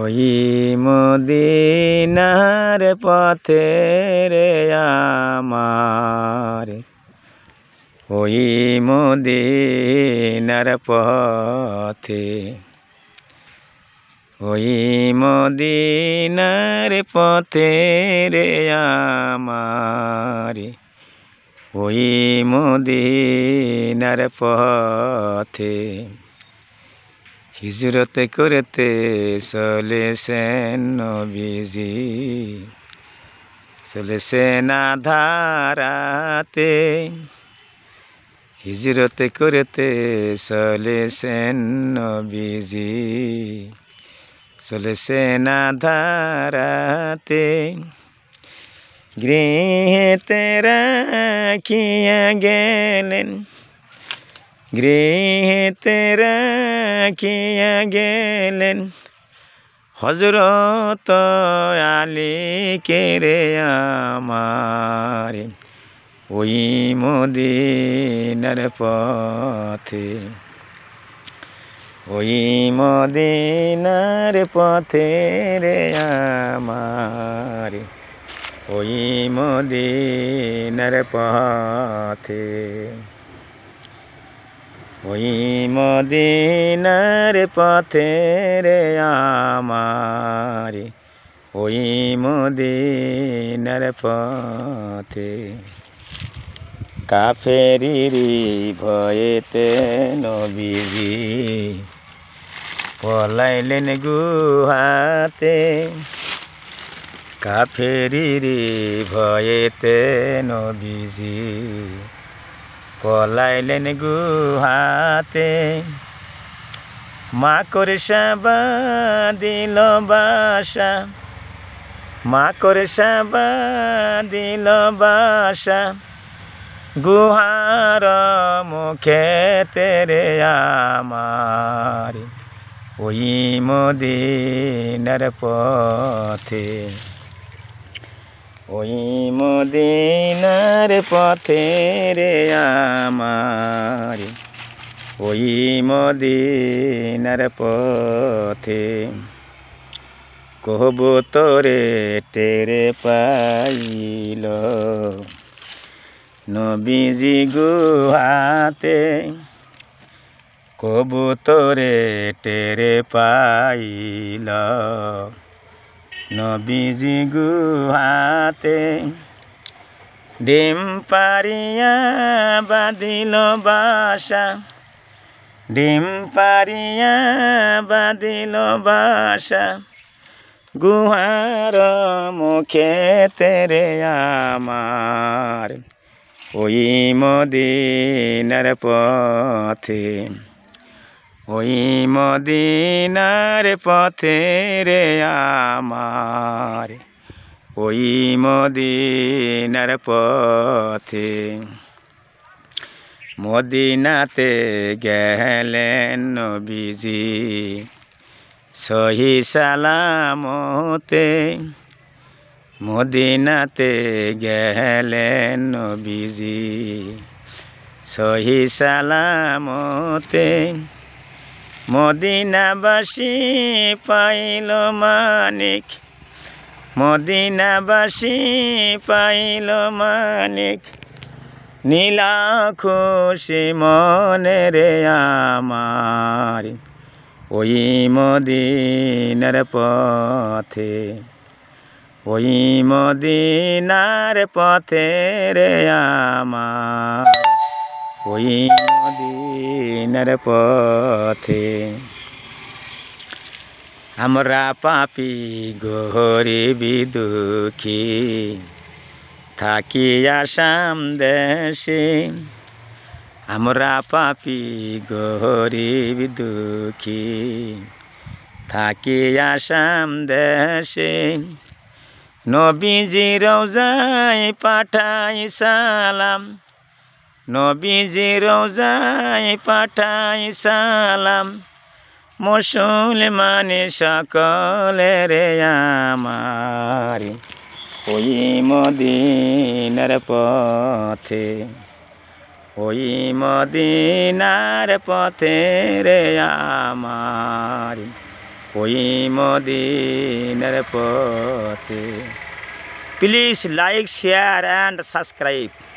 ওই মদিনার পথে রে আমার ওই মদিনার পথে ওই মদিনার পথে রে আমার ওই মদিনার পথে হিজরত করতে চলেছেন নবীজি চলেছেন ধারাতে হিজরত করতে চলেছেন নবীজি চলেছেন আধারাতে গৃহেতে রাখিয়া গেলেন গৃহেতে রাখিয়া গেলেন হজরত আলী রে আমারে ওই মদিনার পথে ওই মদিনার পথে রে আমারে ওই মদিনার পথে ওই মদিনার রে আমারে ওই মদিনার পথে কাফেরি ভয়েতে নবী পলাইলেন গুহাতে কাফেরি ভয়েতে নবীজি পলাইলেন গুহাতে মা করে দিল বাসা মা করে দিল বাসা গুহার মুখে তেরে আমার ওই মদিনার পথে ওই মদিনার পথে রে আমার ওই মদিনার পথে কহব তোরে টেরে পাইল নবীজি গুহাতে কবুতরে টেরে পাইল নবীজি গুহাতে ডিম পারিয়া বাদিল বাসা ডিম পারিয়া বাদিল বাসা গুহার মুখে তেরে আমার ওই মদিনার পথে ওই মদিনার পথে রে আমার ওই মদিনার পথে মদিনাতে গেলেন নবীজি সহি সালামতে মদিনাতে গেলেন নবীজি সহি সালামতে মদিনাবাসী পাইল মানিক মদিনাবাসী পাইল মানিক নীলা খুশি মনে রে আমার ওই মদিনার পথে ওই মদিনার পথে রে আমার ওই মদিনার পথে আমরা পাপি গরিবি দুঃখী থাকি আসাম দেশে আমরা পাপি গরিব দুঃখী থাকি আসাম দেশে নবীজি রোজায় পাঠাই সালাম নবীজি রোজায় পাঠাই সালাম মুসলমানে সকলে রে আমার ওই মদিনার পথে ওই মদিনার পথে রে আমার ওই মদিনার পথে please like share and subscribe